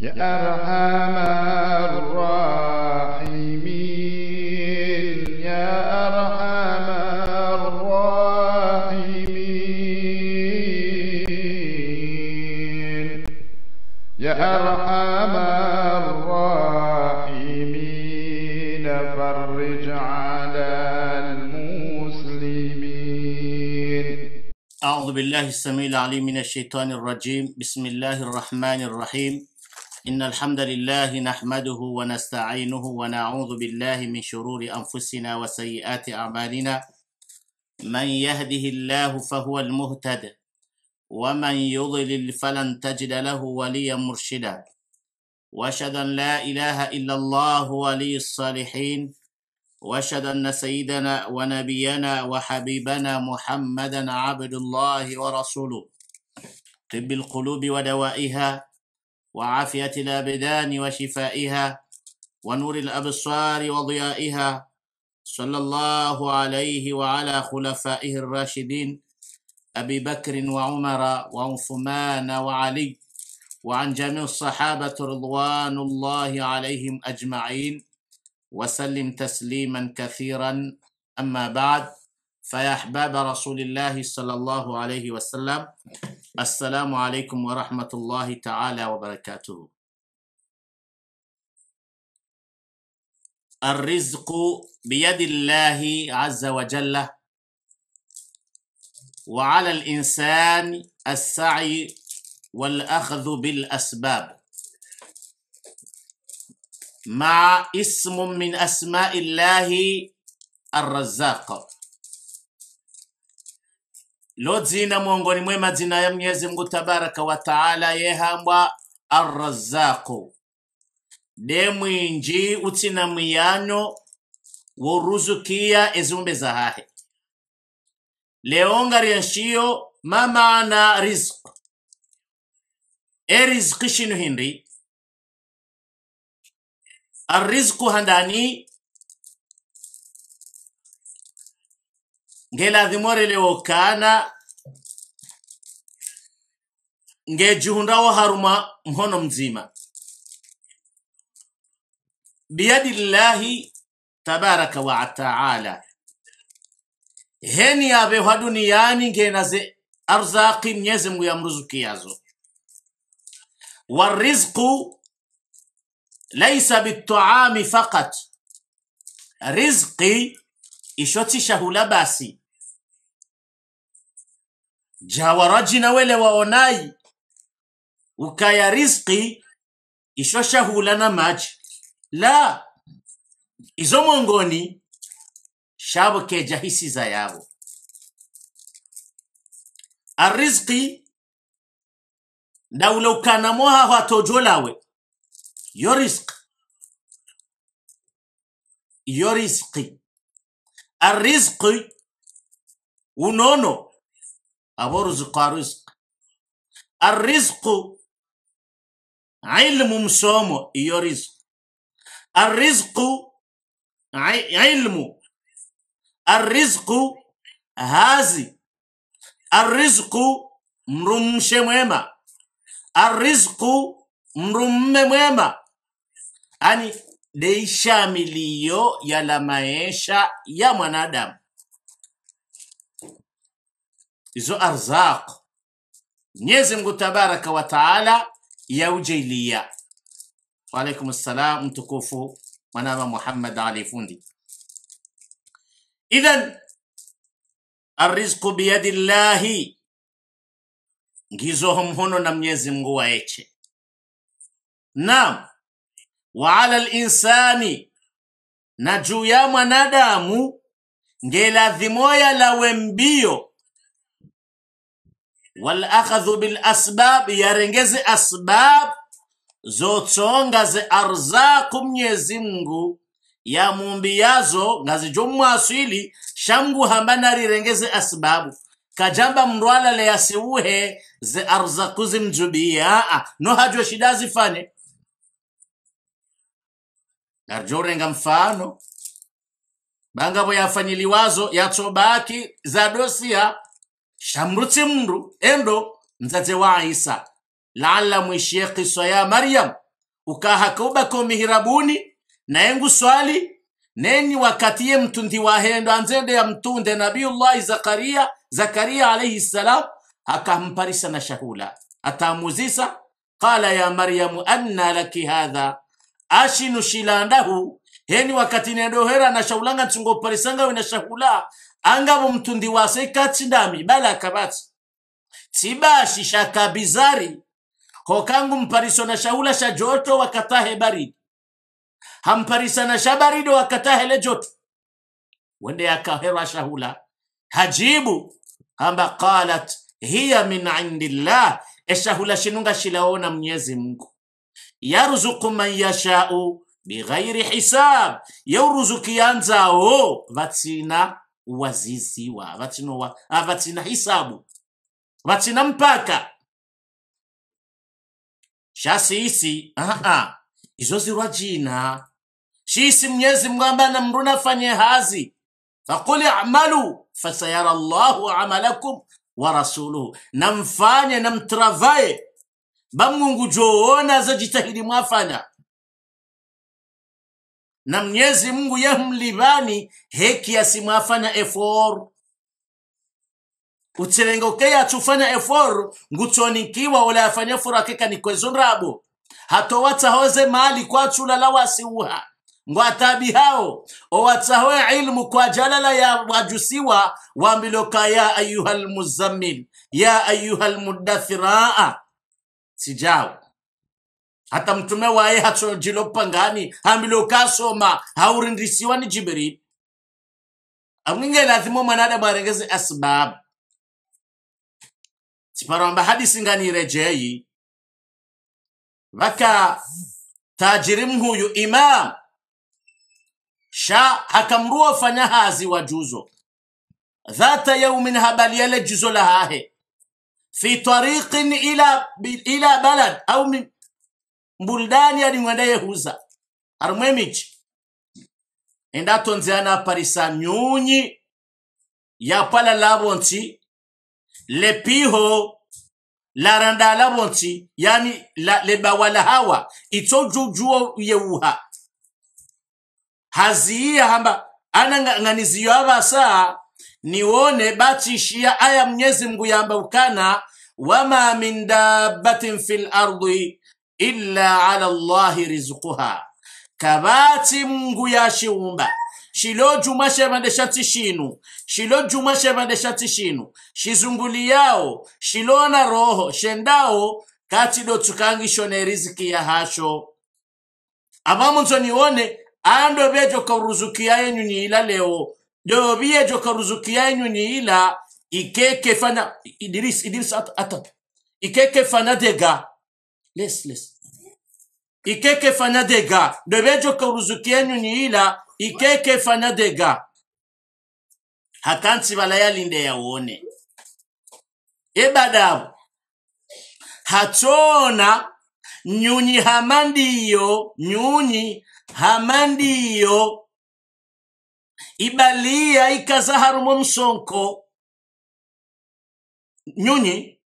يا أرحم الراحمين يا أرحم الراحمين يا أرحم الراحمين فرج على المسلمين أعوذ بالله السميع العليم من الشيطان الرجيم بسم الله الرحمن الرحيم إن الحمد لله نحمده ونستعينه ونعوذ بالله من شرور أنفسنا وسيئات أعمالنا من يهده الله فهو المهتد ومن يضلل فلن تجد له وليا مرشدا واشهد ان لا اله الا الله ولي الصالحين واشهد ان سيدنا ونبينا وحبيبنا محمدا عبد الله ورسوله طب القلوب ودوائها وعافية الأبدان وشفائها ونور الأبصار وضيائها صلى الله عليه وعلى خلفائه الراشدين أبي بكر وعمر وعثمان وعلي وعن جميع الصحابة رضوان الله عليهم أجمعين وسلم تسليما كثيرا أما بعد فيا أحباب رسول الله صلى الله عليه وسلم السلام عليكم ورحمة الله تعالى وبركاته الرزق بيد الله عز وجل وعلى الإنسان السعي والأخذ بالأسباب مع اسم من أسماء الله الرزاق lodzina jina mwe madzina ya Mwenyezi Mungu Tabaraka wa Taala yehambwa arrazaku de mwinji utsina mwiyano woruzukiya ezumbe leonga leongarya nshiyo mamaana rizq e shinu hinri handani ngelazimorele wokana ngejihundawo haruma mhono mzima biyadi llahi tabaraka wa taala heni yavehwa duniani ngenaze arzaki mnyezi mruzuki yazo warizqu laisa bitaami fakat rizqi shahula basi jawaraji na wele waonai ukaya rizqi ishoshahula na maji la izo mongoni shabo keja hisiza yabo arizqi ndaula ukanamoha hwatojolawe yo rizqi yo rizqi Arrizqi unono aboruzqa rizq arrizqu ilmu msomo iyo rizqu arrizqu ilmu arrizqu hazi arrizqu mrumshe mwema arrizqu mrumme mwema ani ni shamilio yala maisha ya mwanadamu, izo arzaq Mwenyezi Mungu tabaraka wa taala yaujailia. Waalaikum salam, mtukufu mwanama Muhammad Ali Fundi. Idhan arrizqu biyadi llahi, ngizo homhono na mnyezi Mungu waeche. Naam wa ala linsani, na juu ya mwanadamu ngelazimoya lawe mbio, walakhadhu bilasbab, yarengeze asbab zotsonga ze arzaku mnyezi ya yamumbi yazo ngazijo mwaswili shangu hamba narirengeze asbabu kajamba mrwala leyasiuhe ze arzaku zimjubiyaa no hajo shida zifane narjorenga mfano bangavo yafanyiliwazo yatsobaki zadosiya shamrutsi mndu endo mzadze wa isa laala mwishiye kiswa ya maryam ukahakoubako mihrabuni naengu swali neni wakatiye mtundi wahendo anzende ya mtunde nabiyullahi zakariya zakariya alaihi salam akahamparisa na shahula atamuzisa qala ya maryamu anna laki hadha ashinu shilandahu heni wakati nedohera na shaulanga tsungo parisanga wina shakula anga mumtundi wase kati ndami bala kabati tibashi shakabizari hokangu mpariso na shaula sha joto wakatahe baridi hamparisa na sha barido wakatahe le joto wende akahera shahula hajibu amba qalat hiya min indillah eshahula shinunga shilaona mnyezi mungu yaruzuku man yashau bighairi hisab yeuruzukiyanzawo vatsina uwazisiwa vatinowa avatsina hisabu vatsina mpaka shasiisi aha izo zirwa jina shisi mnyezi mwambana mruna fanye hazi faqul i'malu fasayara llahu amalakum wa rasuluhu namfanye namtravaye bamungu joona zojitahidi mwafanya na mnyezi mungu yahmlivani hekiasi mwafanya efor utsirengoke yachufanya efor ngutsonikiwa ulayafanya furakeka nikwezonrabo hatowatsahoze mali kwachulala wasiuha atabi hao owatsahoe ilmu kwa jalala ya wajusiwa wambiloka ya ayuha lmuzammil ya ayuha lmudathiraa sijao hata mtume waye hatsonjilo pangani hambile haurindisiwa ni jibril amwinge lazima mwanadamu arengeze asbabu siparamba hadisi vaka tajiri mhuyu imam sha hakamruo fanya hazi wa juzo dhata yaumin habali yale juzo hahe fi tariqin ila, ila balad au mbuldani alimwendaye huza arimwemiji endatonzeana parisa nyunyi yapala labonti lepiho laranda labonti yani la, lebawala hawa itsojujuo yeuha haziiya hamba ana nganiziyo saa niwone batishia aya mnyezi mgu yamba ukana wama min dabbatin fil ardi illa ala llahi rizquha kabati mungu yashiumba shilojuma shevandesha tishinu shilojuma shevandesha tishinu shizunguliyao shilona roho shendao kati dotukangishone riziki ya hasho abamunzo nione ando bejoka ruzuki yanyu niila leo dobiyejoka ruzuki yanyu niila ikeke fana Idris Idris attends ikeke des dega laisse laisse ikeke fanya dega debejo kuruzuki yenu ni ila ikeke fanya dega hakansi balayalinde yawone ebadabo hachona nyunyi hamandiyo nyunyi hamandiyo ibalia ikazaharumo msonko nyunyi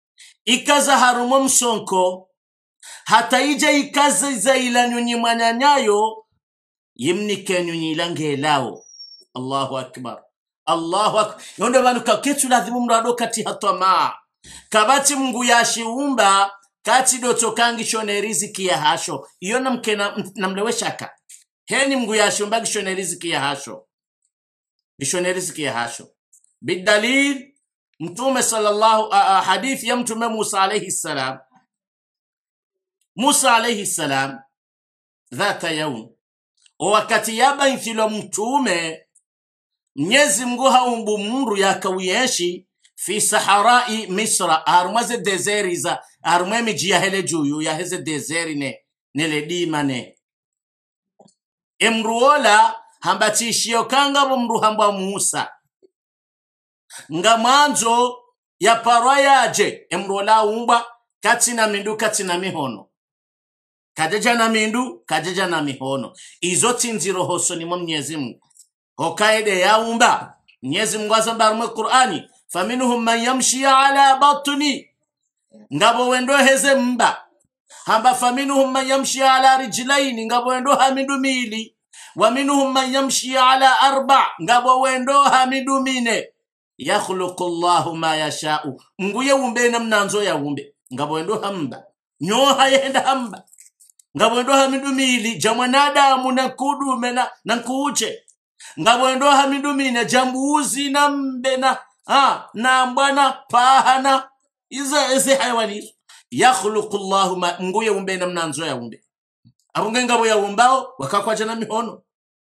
ikaza harumo msonko hataija za ila nyunyi mwanyanyayo yimnike nyonyi ilangelawo allahu akbar allahu akbar yondo vanhu mrado kati adokati hatwamaa kabati mungu yashiumba kati kangi shone riziki ya hasho iyo namke namlewe shaka heni mungu yashiumba kishone riziki ya hasho kishone riziki ya hasho bidalil Mtume sallallahu uh, hadithi ya Mtume Musa alayhi salam, Musa alayhi salam dhata yaum, wakati yabainthilwa mtume Mnyezi Mungu haumbu mndu yakawiyeshi fi saharai Misra arumwaze dezeri za arumwe miji yahele juyu yaheze dezeri ne neledima ne emruola e hambatishiyokangavo mndu hamba Musa nga mwanzo ya parwa yaje emrola umba na mindu na mihono kajeja na mindu kajeja na mihono izo tinziro hoso nimwe mnyezi mungu ya umba mnyezi mungu azambarumwe qur'ani faminuhum man yamshi ala batni ngabo wendo heze mba hamba faminhum man yamshi ala rijlaini ngabo wendo hamindu mili waminhum minhum man yamshi ala arba ngabo wendo hamindu mine yakhluqu llahu ma yashau mungu yewumbe namnanzo yawumbe ngabwendo hamba nyoha yenda hamba ngabwendo hamidumili jamwanadamu nankudume na nankuuche ngabwendo hamidumina jambuzi na mbe na ha, na mbwana pahana iza ezi hayawani izo yakhluqu llahu ma mungu yewumbe namnanzo yawumbe abunge ngabo yawumbao wakakwaja na mihono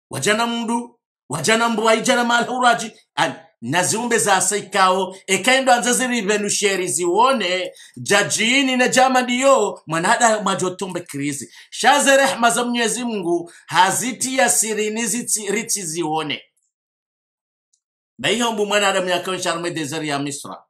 wajana mundu wajana mbwa ijana malhuraji ani na ziumbe za asaikao zasa ikawo ekaendwanza zirivenusheri ziwone jajini na jama ndiyo mwanadamu majotombe krizi shaze rehma za mnyezi mngu mungu hazitiya sirini riti ziwone na mbu naihombu mwanadamu yakaonsharume dezeri ya misra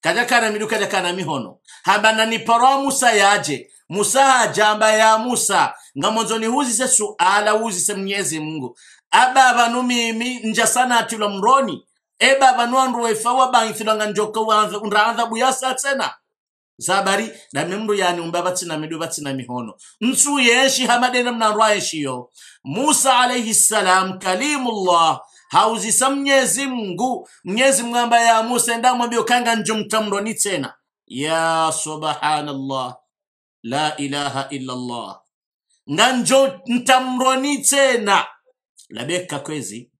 kajakana midu kajakana mihono haba hamba naniporoa musa yaje musa ajamba ya musa nga ngamonzoni huzise suala huzise mnyezi mngu aba vanu mimi njasanatulwa mroni eba vanu andu wefawa banthilanga njoko wanza unda adhabu yasa tsena zabari dame mndu yani umba vatsina midu vatsina mihono nsu yeshi hamadena mnandu aeshiyo musa alayhi salam kalimullah hauzisa mnyezi mngu mnyezi mngamba ya musa endamwambia ukanga njumtamroni tena ya subhanallah la ilaha illa allah nganjo ntamroni tena labeka kwezi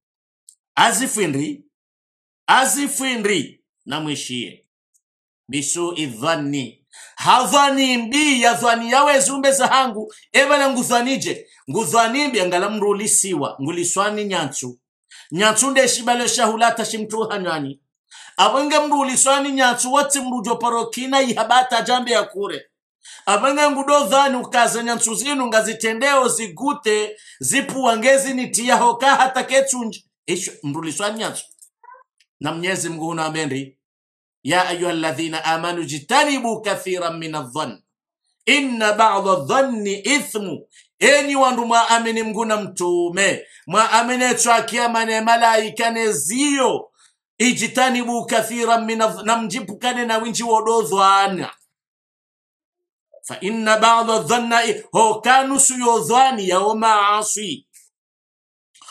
azifindri azifindri namwishie bisu idhani hadhani mbi dhani yawe zumbe zahangu evala ngudhanije ngudhanimbi angala mrulisiwa nguliswani nyantsu nyantsu ndeshibalo shahulata shimtuhanywani avenge mruliswani nyantsu wati mrujo parokina ihabata jambe ya kure avenge ngudo dhani ukaze nyantsu zinu ngazitendeo zigute zipuwangezi nitiyahoka hata kechunje icho mruliswani nyantsu na Mwenyezi Mungu huna ya ayuha alladhina amanu jitanibu kathiran min adh-dhann inna bada dhanni ithmu enyi wandu mwaamini mngu na mtume mwaamini twakiamane malaikane ziyo ijitanibu kathiran min mjipukane na winji wododhwana fa inna ba'dha dhanna hokanusu suyodhwani yao maaswi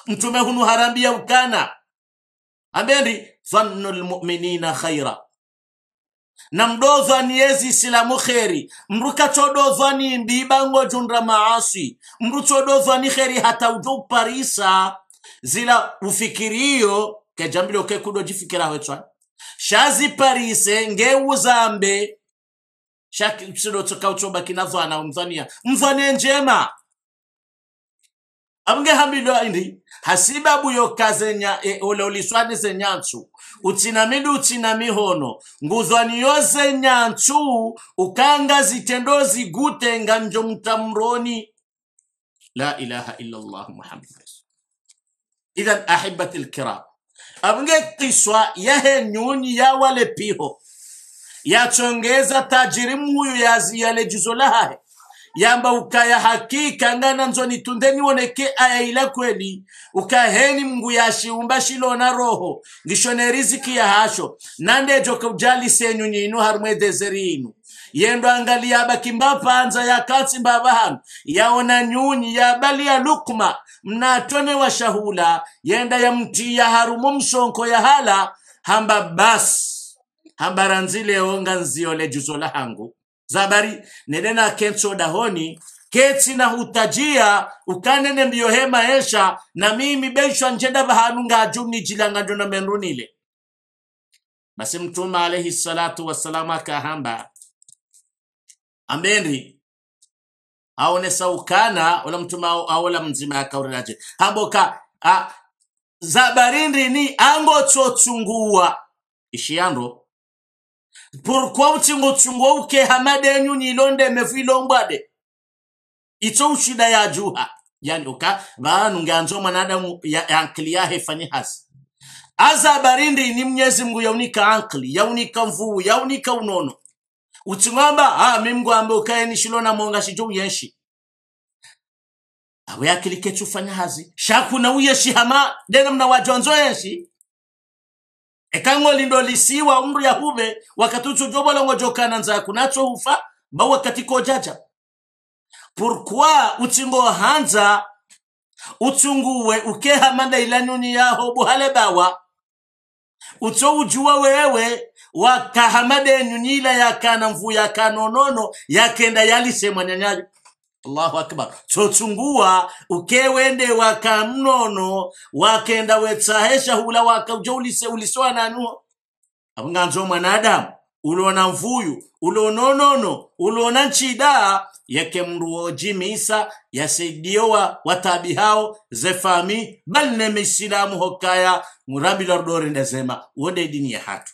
mtume hunu harambia ukana ambendi dhannu lmuminina khaira na mdozwani yezi isilamu kheri mndu kachodozwani imbi ibango jundra maasi mndu chodozwani kheri hata ujo uparisa zila ufikiriyo kejambile okekudo jifikira hwetswani shaziparise ngeuzambe shaksidotsokautsobaki nazwana umzwania mzwane njema abnge hambido indi hasiba buyo kaze nya e, ole uliswadi ze nyanchu utsinamidu utsinamihono nguzwani yoze ukanga zitendo zigute nganjo mtamroni la ilaha illa allah muhammad idhan ahibati lkiram abnge kiswa yahe ya yawale piho yachongeza tajirimu huyu yaziyale juzo lahahe yamba hakika ngana nzoni woneke aya ayaila kweli ukaheni mngu shilo shilona roho ngishone riziki ya hasho joka ujali senyu nyinu harumwe dezeri inu yendo angalia bakimbapanza yakatsi mbabahanu yaona nyunyi yabali ya lukma mnatone wa shahula yenda yamtiya harumu msonko ya hala hamba basi ranzile onga juzo la hangu zabari nedena kenso dahoni ketsi na hutajia ukanene ndiyo hema esha na mimi beishwa njenda bahanu ngajuni jilanganjo na menrunile basi mtume alaihi salatu wassalamu akahamba ambendi aonesa ukana ola mtuma aola mzima akauriraje hamboka ango angotsotsunguwa ishiyando pourquoi utsingo tsingo uke hamade hamadenyu nilonde mefuilombwade ito ushida ya juha yani uka vanu nganzo mwanadamu ya ankli yahe fani hasi aza barindi ni mnyezi mngu yaunika ankli yaunika mvuu yaunika unono utsingamba ha ah, mimgwambe nishilo na monga shijo uyenshi awe akilike tsufanya hazi shakuna uyeshi hama dena mna wajonzo yenshi ekango lindo lisiwa umru yahuve wakatucho jobolongojokana nzaku natso hufa bawa katiko jaja pourquoi utsingohanza utsunguwe ukehamanda ilanuni yaho buhale bawa utso ujuwa wewe wakahamadenu nila yakana mvu yakanonono yakenda yalisemwa nyanyayo allahu akbar chochungua ukewende waka mnono wakenda wetsahesha hula waka uja ulisoa nanuho apunganzo mwanadamu ulona mvuyu ulononono ulona nchida yake mruo jimisa yasaidiyowa watabi hao zefami bal ne misilamu hokaya murambilo ndazema wonde dini ya hatu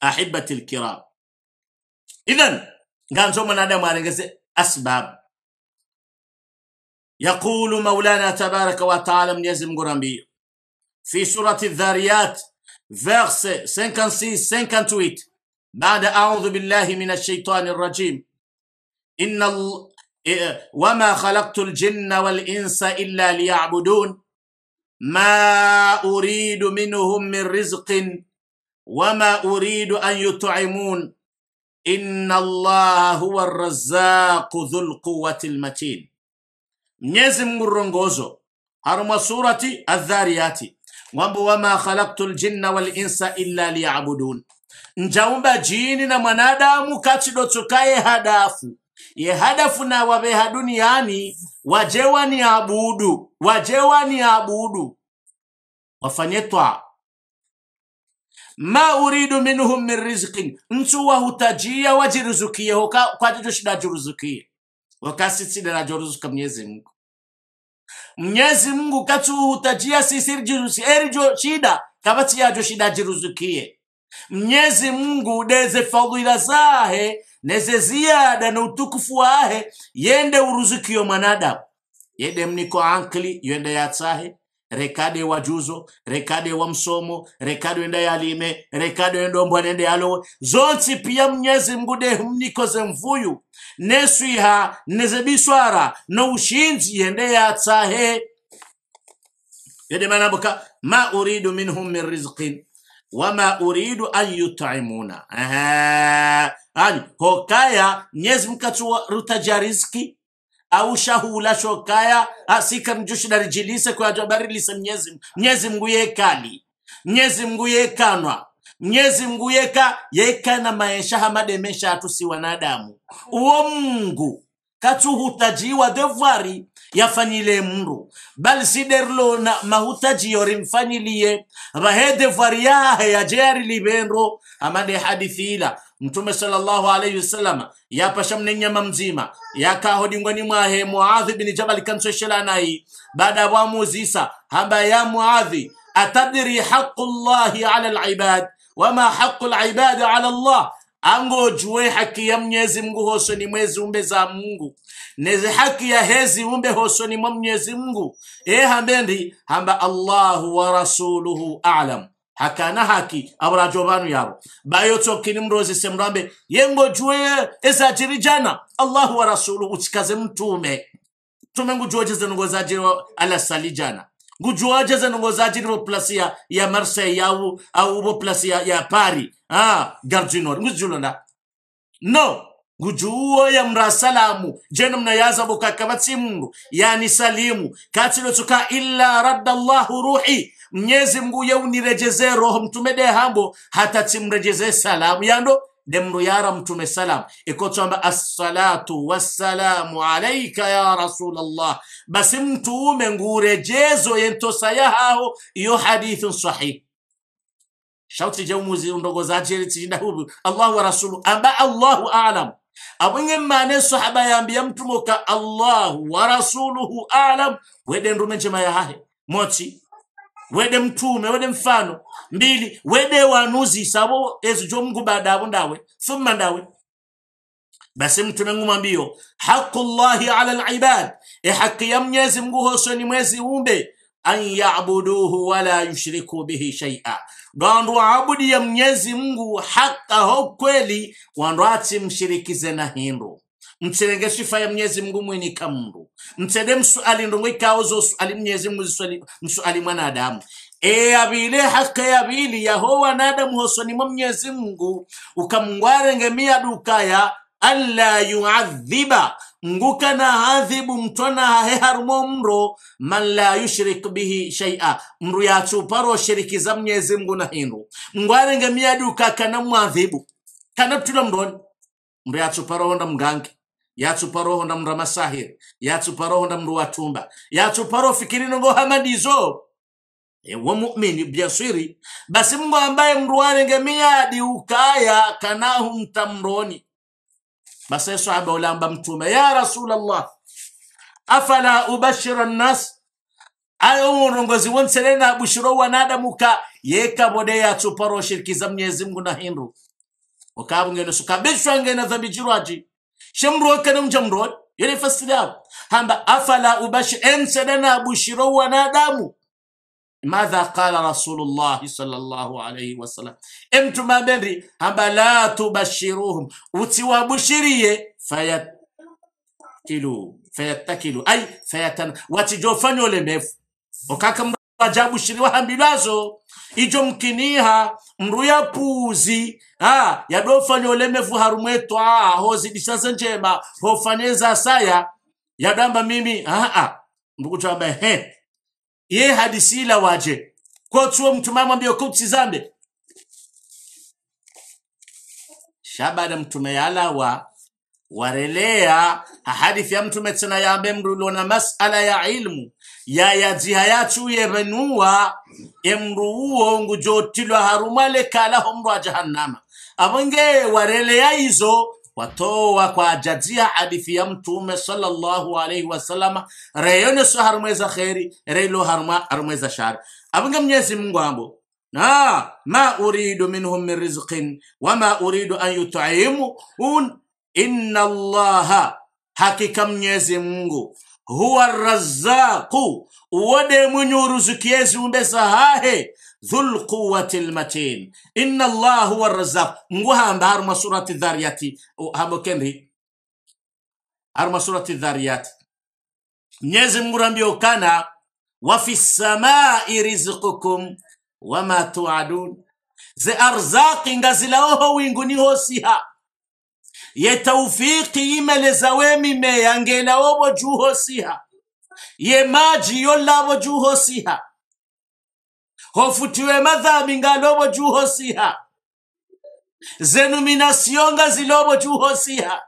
ahibati lkiram idhan nganzo mwanadamu arengeze أسباب يقول مولانا تبارك وتعالى من يزم قرنبي في سورة الذاريات فيرس 56 58 بعد أعوذ بالله من الشيطان الرجيم إن ال... إيه، وما خلقت الجن والإنس إلا ليعبدون ما أريد منهم من رزق وما أريد أن يطعمون inna allaha huwa razzaqu dhul quwwati lmatin mnyezi mungu rongozo harumwa surati adhariyati mwambo wama khalaqtu ljinna walinsa illa liyabudun njaumba jini na mwanadamu tukaye hadafu ye hadafu na wabeha duniani wajewa ni abudu wajewa ni abudu wafanye ma uridu minhum min rizqin wa hutajia wa jiruzukia hoka kwa jicho shida jiruzukie wakasi na jiruzuka mnyezi mungu mnyezi mungu katu hutajia sisi eri jo shida kabati ya jo shida jiruzukie mnyezi mungu deze fadhila zahe neze ziada na utukufu wahe yende uruzukio mwanadamu yende mniko ankli yende yatsahe rekade wa juzo rekade wa msomo rekade enda yalime rekade enda ombwa nende yalowe zonsi pia mnyezi mgude mnikoze mvuyu neswiha nezebiswara noushinzi yende yatsahe yede manabuka ma uridu minhum min rizqin wama uridu an yutimuna ani hokaya nyezi mkatsuwa rutaja rizki aushahu ulashokaya asikamjushida rijilise kuyatabaririse mnyezi mnyezi mngu yekali mnyezi mngu yekanwa mnyezi mngu yeka yekana maesha hamademesha atusi wanadamu uwo mngu katsuhutajiwa devari yafanyile mndu bali siderlo na mahutaji yorimfanyiliye vahe devari yahe yajearilivendo amade hadithila mtume sallallahu alayhi wasallam yapasha mnenyama mzima yakaho dingwani mwahe muadhi bin jabal kansweshelanayi baada bwamuzisa hamba ya muadhi atadri haqu llahi ala libad wama haqu libadi ala llah angojue haki ya mnyezi mngu hosoni mwezi umbe za mungu nezi haki ya hezi umbe hosoni mwa mnyezi e hambendi hamba allahu wa rasuluhu alam hakana haki aburajo banu yabo bayotsoka nimrozi semrambe yengo juwe ezajiri jana allahu wa rasuluhu utikaze mtume tume ngujuojeze zajiri ala sali jana ngujuojeze nungozajiri zajiri plasi ya, ya marseille yau au plasi ya, ya paris ah gardinor nguzijulonda no gujuwo yamra salamu jenamna yazabuka kabatsi mundu yani salimu katilo tuka illa raddallahu ruhi mnyezi mngu unirejeze roho mtume de hambo timrejeze salamu yando demru yara mtume salam ikotamba assalatu wassalamu alaika ya rasulallah basi mtume ngurejezo yentosayahaho iyo hadithun sahih shauti jaumuzi hubu allahu wa rasulu amba allahu alam abwenye mmane sahaba yambia mtumoka allahu wa rasuluhu alam wede ndume njema yahahe mochi wede mtume wede mfano mbili wede wanuzi sabo ezijo mngu badabo ndawe thumma ndawe basi mtume nguma mbio haqullahi ala alibad e haki ya mnyezi mngu hosoni mwezi umbe an yabuduhu wala yushriku bihi shaia abudi ya mnyezi mungu ho kweli wandu achimshirikize na hindu mtsirenge sifa ya mnyezi mungu mwinika mndu mtsede msuali ndongo ikaozo suali mnyezi mungu msuali mwanadamu eyabile haka yabili yaho wanadamu hosonimo mnyezi mungu ukamngwarenge miyadukaya alla yuadhiba ngukana adhibu mtwana hahe harumo mro man la yushrik bihi shaia mru shiriki shirikiza mnyezi mngu na hindu ngwarenge miyaduka kana mwadhibu kana ptula mroni mru yatsuparohonda mgange yatsuparohonda mru amasahiri honda mru watumba fikiri fikirinongo hamadizo E wa mu'mini biasiri basi mngu ambaye mru warengemia diukaya kanahu mtamroni بس يا صحابة ولان بمتومة يا رسول الله أفلا أبشر الناس أيوم رنغزي وان سلينا أبشروا ونادا مكا يكا بوديا تسوبرو شركي زمني يزمغو نهينرو وكابو نغيرو سوكا بيشو نغيرو ذنبي جيراجي شمرو كنم جمرو يلي فستدام هم أفلا أبشر إن سلينا أبشروا ونادا مكا madha qala rasulullahi sallallahu alayhi wasallam, emtume ambendi hamba la tubashiruhum utiwabushirie fayatakilu fayatakilu ay fayatan watijofanya ulemevu okaka ajabushiriwa hambilazo ijo mkiniha mru ya puzi ha yadofanya ulemevu harumwetwa hozidishaze njema hofanyeza saya yadamba mimi ha ha he ye hadisi ila waje kwa tuo mtumama mbio kutsi zambe shabada mtume yala wa warelea ahadithi ya mtume tena yaambe lona masala ya ilmu ye yacu emru uo ngujotilwa harumale kalaho mru wa jahannama avonge warelea izo watoa kwa ajadzia hadithi ya mtume sallallahu alaihi wasallama reyoneso harumweza kheri reilo harumweza shari abinga mnyezi mungu ambo na ma uridu minhum min rizqin wama uridu an yutaimu inna allaha hakika mnyezi mungu huwa razzaqu uwode mwenye uruzukiezi umbe sahahe ذو القوة المتين إن الله هو الرزاق مغوها بهار سورة الذاريات هامو كنري هار سورة الذاريات نيزي مرامبي وكان وفي السماء رزقكم وما توعدون زي أرزاق ngazilao يتوفيق hosiha ye ما imeleza mime وجوه سيها يماجي يولا وجوه سيها hofutiwe madhambi nga lobo zenu zenuminasiyonga zilobo juhosiha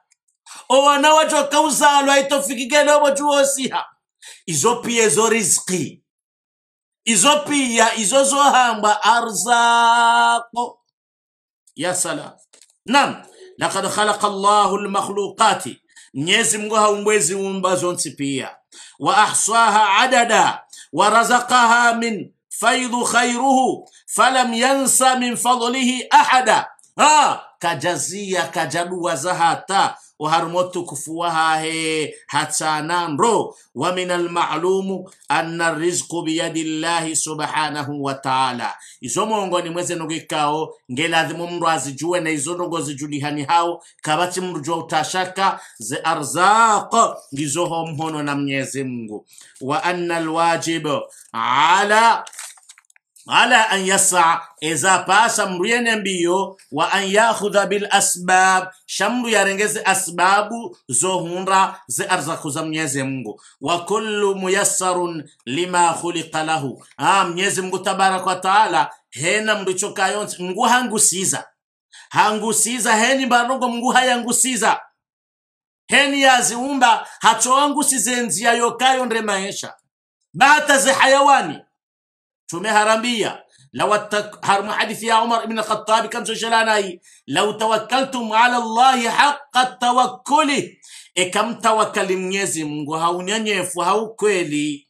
owana watu akauzalwa itofikike lobo juhosiha izo pia izo rizki izo pia izo zohamba arzako ya salam nam lakad khalaka llahu lmakhluqati mnyezi mngu haumbwezi umba zonsi pia wa ahsaha adada wa razakaha min فيض خيره فلم ينس من فضله أحدا ها kajazia kajaduwa zahata waharmotu kufuwahahe hatananro wa min almalumu anna rizqu biyadi llahi subhanahu wa taala izo mongoni mweze nogikao ngelazima mndu azijue na izo nogo zijulihani hao kabati mndu jwa utashaka ze arzaq ngizoho mhono na mnyezi mngu wa anna alwajib ala ala an yas'a eza pasa mruyene mbio wa an yakhudha bil asbab shamru yarengeze asbabu zohunra ze arzaku za mnyezi mungu wa kullu muyassarun lima khuliqa lahu ah mnyezi mungu tabaraka wa taala hena mnduchoka yonse mungu hangusiza hangusiza heni barongo mungu hayangusiza heni yaziumba hachoangusize nzia yokayo nde maisha bata ze hayawani تومي هرمبية لو هرم حديث يا عمر بن الخطاب كم شلاناي لو توكلتم على الله حق التوكل إيه كم توكل وهو نيف وهو haukweli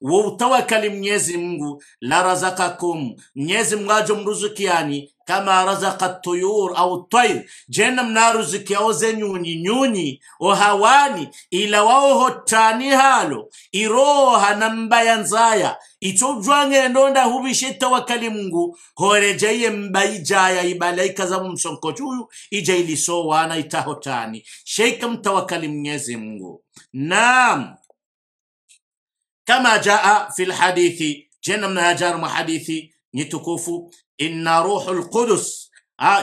wo utawakali mnyezi mngu la razakakum mnyezi mngajo mruzukiani kama razaka tuyur au tayr jena mnaruzikiao ze nyunyi nyunyi ohawani ila wao hotani halo iroha na mbaya nzaya icojwangere ndonda hubishe tawakali Mungu horejeye mbai jaya ibalaika za msonkochu uyu ija iliso wana itahotani sheika mtawakali mnyezi mngu naam kama jaa fi lhadithi, je, namna ya jaru mahadithi nyitukufu inna ruhu lqudus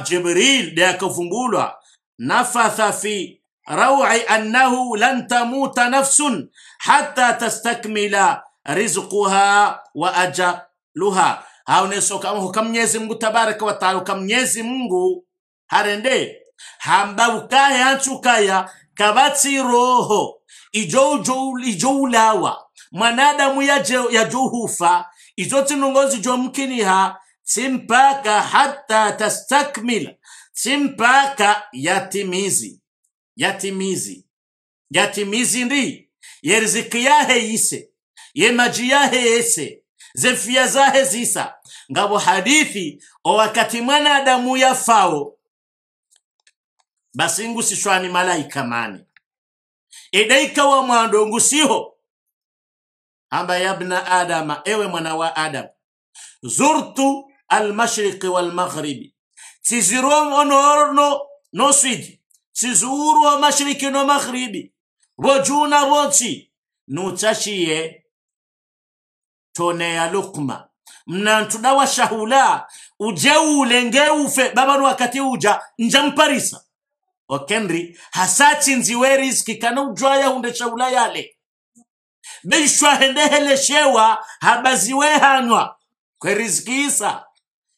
Jibril dayakavumbulwa nafatha fi raui annahu lan tamuta nafsun hata tastakmila rizquha wa ajaluha haunesokamuhu ka mnyezi mungu tabaraka wataala ka mnyezi mungu harende hambabukaya antsukaya kabatsi roho ijoulawa mwanadamu yajuhu hufa icho tsinongozi chomkiniha tsimpaka hata tastakmila simpaka yatimizi yatimizi yatimizi ndi yeriziki yahe ise yemaji yahe yese zefia zahe zisa ngabo hadithi o wakati mwanadamu yafao basi ngusishwani malaika mani edaika wa mwando ngusiho amba yabna adama, ewe mwana wa Adamu, zurtu almashriqi walmaghribi, siziro onoorno noswidi sizuurwo mashriki no maghribi vojuna vontsi nutsashiye toneya lukma mnantuda wa shahula ujeule ngeufe babaru wakati uja njamparisa okenri nziwe riziki kana ujwaya hunde shahula yale beishwa hendeheleshewa habaziwehanywa kwerizikisa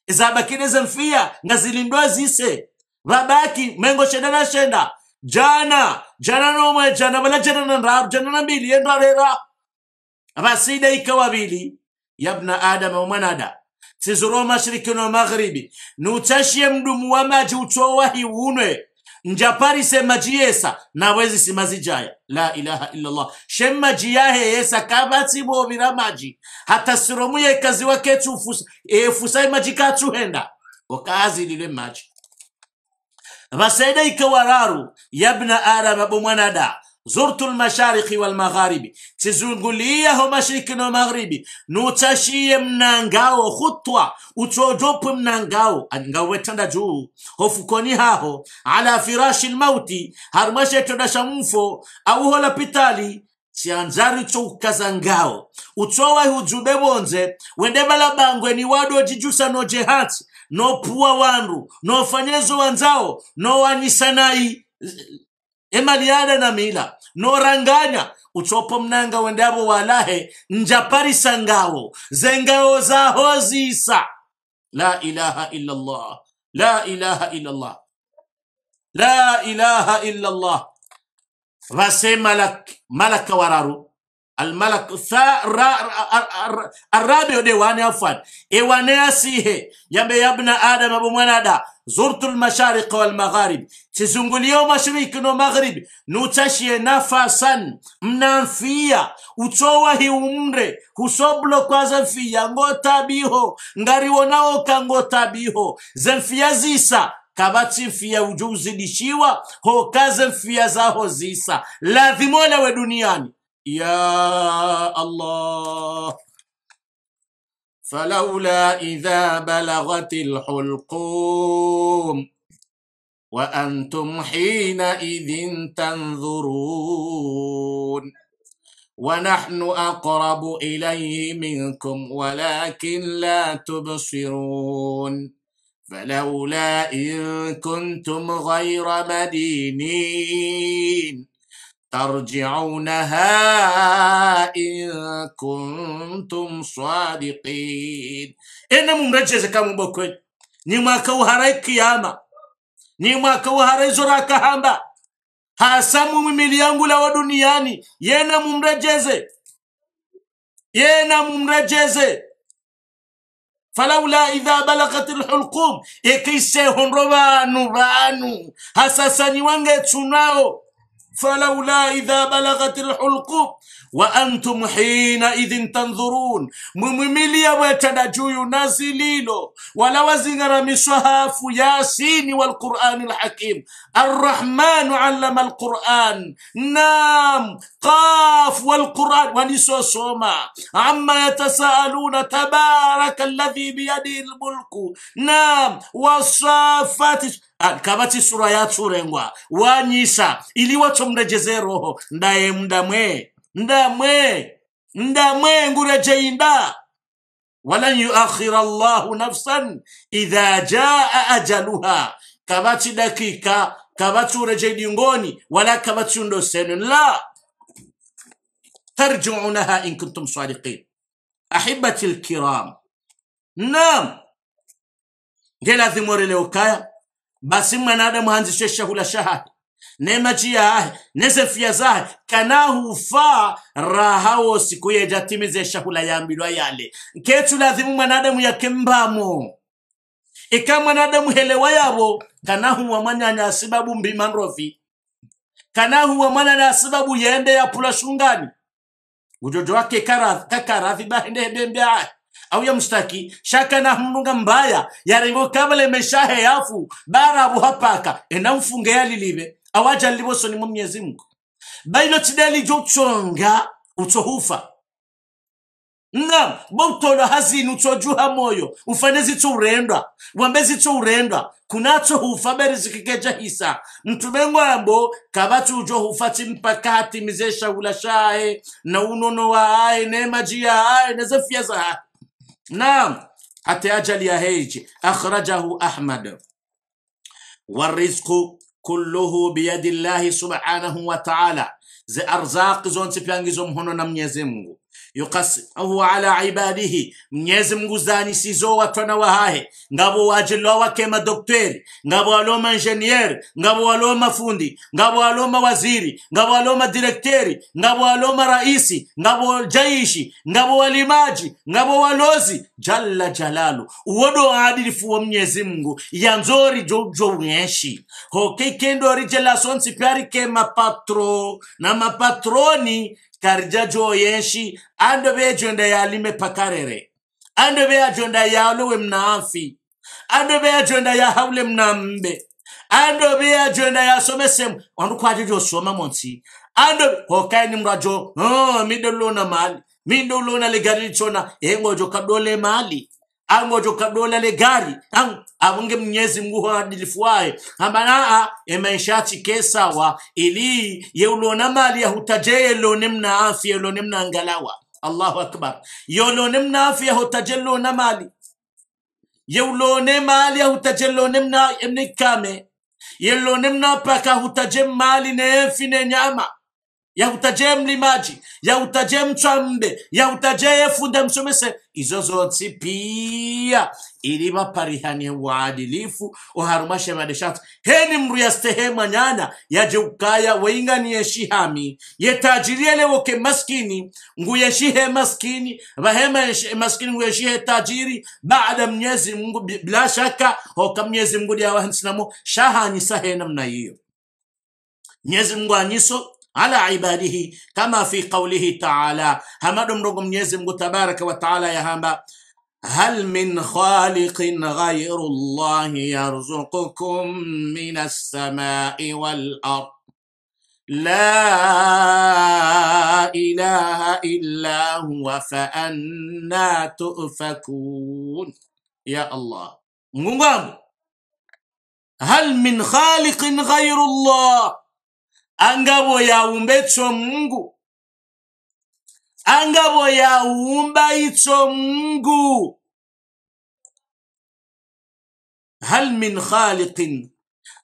izabakine zemfiya ngazilindwa zise babaki mengo shenda na shenda jana jana nomwe jana vala jana na ndaru jana na mbili yendrarera abasida ikawabili yabna adama umwanada sizuro mashiriki no magharibi nutashiye mdumu wa maji utowa unwe njapari sema jiyesa nawezi simazi jaya la ilaha illallah shemma jiyahe yesa kabatsi bobira maji hata siromuye kazi waketu efusai maji katuhenda wakazi lile maji vasaida ikawararu yabna adama bomwanada zurtu lmashariki walmagharibi, ho mashariki no magharibi, nutashiye mnangao khutwa utojopwe mnangao angawetanda juu hofukoni haho ala firashi lmauti harumwashetondasha mfo holapitali lapitali chianjari choukaza ngao uchowahi ujude wonje wende balabangwe ni wado jijusa noje hati nopuwa wandu nofanyezo wanzao nowanyisanai emaliada na mila noranganya uchopo mnanga wendeavo walahe njapari ngao zengao zahozisa la ilaha illa allah la ilaha illa allah la ilaha illa allah vasema malaka wararu almalak arabe ode wane afan e wane asihe yambe yabna adam abu mwanada zurtu lmasharik walmagharib tizungulio mashriki no maghrib nutashie nafasan mnamfiya utowa hiumre husoblo kwaza mfiya ngotabiho ngariwonaoka ngotabiho zemfiya zisa kabati mfiya ujuzidishiwa hokaze mfiya zaho zisa lazimolewe duniani يا الله فلولا إذا بلغت الحلقوم وأنتم حينئذ تنظرون ونحن أقرب إليه منكم ولكن لا تبصرون فلولا إن كنتم غير مدينين tarjiunaha in kuntum sadiqin ene mumrejeze kama mbo kweli ni mwaka uharai kiama ni mwaka uharai zora kahamba hasa mumimili yangu la wa duniani yena mumrejeze yena mumrejeze falaula idha balagat lhulqum ikiisehonro vanu vanu hasasanyi wangetsunao فلولا إذا بلغت الحلق وأنتم حينئذ تنظرون مميليا ويتنجوي نازليلو ولا وزن رمشهاف ياسين والقرآن الحكيم الرحمن علم القرآن نام قاف والقرآن ونسو سوما عما يتساءلون تبارك الذي بيده الملك نام وصافات Ah, kavati sura yatsurengwa wanyisa iliwa roho ndaye mdamwe ndamwe ndamwe ngureje inda walan yuakhira llahu nafsan idha jaa ajaluha kavati dakika ureje dingoni wala kabatsiundo senun la tarjiunaha in kuntum sadiqin ahibati lkiram nam ngelazimoreleukaya basi mwanadamu hanzishe shahula shahahi nemaciyahe nezefia zahe kanahufa rahawo sikuye jatimize shahula yambilwa yale kecu lazimu mwanadamu yakembamo ika mwanadamu helewa yabo kanahuwa manyanya asibabu mbimanrovi kanahuwa mwanana asibabu yende yapula shungani ujojo wake kakarathi bahende hebembe ahe au ya mshtaki shaka na mrunga mbaya yarengo kabala imeshahe yafu bara abu hapaka ena mfunge ya lilibe awaja liboso ni mwenyezi mungu baino tidali jochonga utohufa na boutolo hazini utojuha moyo ufane zitso urendwa wambe zitso urendwa kunatso hufa berizikikeja hisa mtume ngwambo kabatu ujo hufa timpaka hatimize shaula shae na unono wa waaye nemaji yaaye nezefya zahaye نعم حتى أجل يهيج أخرجه أحمد والرزق كله بيد الله سبحانه وتعالى زي أرزاق زون سبيانجزم هنا نميزمه yukasimuhu ala ibadihi mnyezi mngu sizo watu na wahahe ngabo wajilwa wake madokteri ngabo waloma injenieri ngabo waloma fundi ngabo waloma waziri ngabo waloma direkteri ngabo waloma raisi ngabo jaishi ngabo walimaji ngabo walozi jalla jalalu uwodo adilifu wa mnyezi mngu yanzori jojouneshi hokei kendori jelasonsi pyari ke mapatro na mapatroni karja jo yenshi ando be jonda ya lime pakarere ando be jonda ya luwe mnaafi ando be jonda ya haule mnambe ando be jonda ya somesem ondu kwa jojo soma monsi ando hokai ni mrajo oh, mindo luna mali mindo luna ligari chona engo jo kabdole mali ango jokadola gari ang avunge mnyezi mngu adilifuae amanaa emaisha chikesawa ili yeulona mali yahutaje lonemna afya lonemna angalawa allahu akbar yolonemna afya hotajellona mali yeulone mali yahutajellone mna emnikame mna paka hutaje mali neefi ne nyama yahutaje mlimaji yahutaje mchwa mbe yahutaje yefunde msomese izo zonsi pia ili parihanie waadilifu oharumashe madeshatu heni mru ya stehema nyana yaje ukaya weinganie shihami yetajirielewoke maskini nguyeshihe maskini vahema maskini nguyeshihe tajiri baada mnyezi mngu bila shaka hoka mnyezi mungu lyawahansinamo shahanyisa hena mna hiyo mnyezi mungu anyiso على عباده كما في قوله تعالى hamaɗum ɗogo mnyezi mngu تبارك وتعالى يا yahamba هل من خالق غير الله يرزقكم من السماء والأرض لا إله إلا هو فأنا تؤفكون يا الله هل من خالق غير الله angavo yaumbe cho Mungu, angavo yaumba icho Mungu. Hal min khaliqin,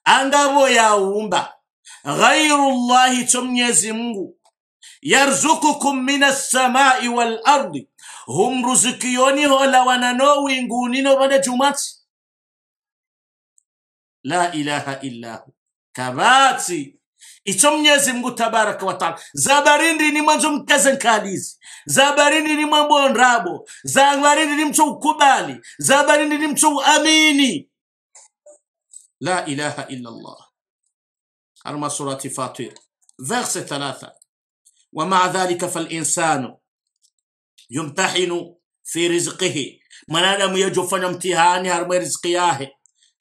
angavo yaumba ghairullahi cho Mwenyezi Mungu yarzukukum min assamai wal ardi, holawana hola wanano jumati la ilaha illahu kabati icyo mnyezi mungu tabaraka wataala zabarindi ni mwanzo mteze nkalizi zabarindi ni nimwe onrabo zabarindi ni mcho ukubali zabarindi ni mcho uamini la ilaha illa allah arma surati fatir verse 3 ومع ذلك فالإنسان يمتحن في رزقه منادم يجفن امتحاني هرمي رزقياه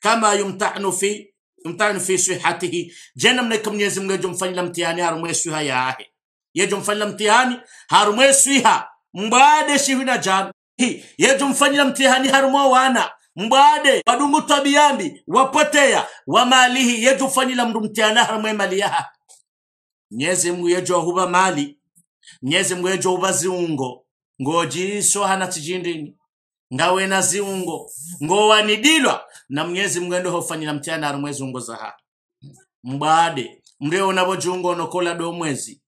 كما يمتحن في mtani fi sihatihi jenam ne kam nyezim ne jom fanyam tiani har harumwe suha ya ahe ye jom fanyam tiani har harumwe suha mbade shihina jan ye jom fanyam tiani har harumwa wana mbade badungu tabiyambi wapotea wa malihi ye jom fanyam fanyla tiani har mwe mali ya nyezim ye jo huba mali nyezim ye jo huba ziungo ngoji so hana tijindini ngawe na ziungo ngowanidilwa na mnyezi mgendo hofanyira mtyana ari mwezi ungoza ha mbade mreo unavojungo nokola do mwezi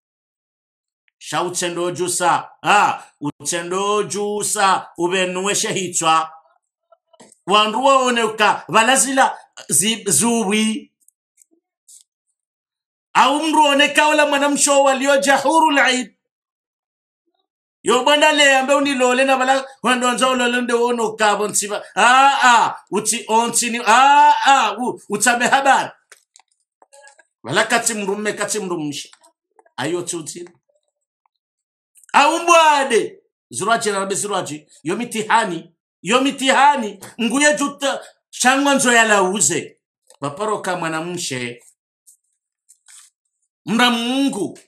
sha uchendo jusa ha uchendo jusa uvenuwe shehitswa wandu waoneka valazila zubwi au mndu oneka ola mwanamsho walio jahuru laid yo bona leyi hambe lole na vala wandonza ulole nde wonokava ntsiva aa ah, ah, uti ontsini aa ah, utsame habari vala katsimrume katsimrumsha ayotsiutsini aumbwade na rabe zirwache yo mitihani yo mitihani nguye juta shangwa nzo yalauze paparoka mwanamshe mra mungu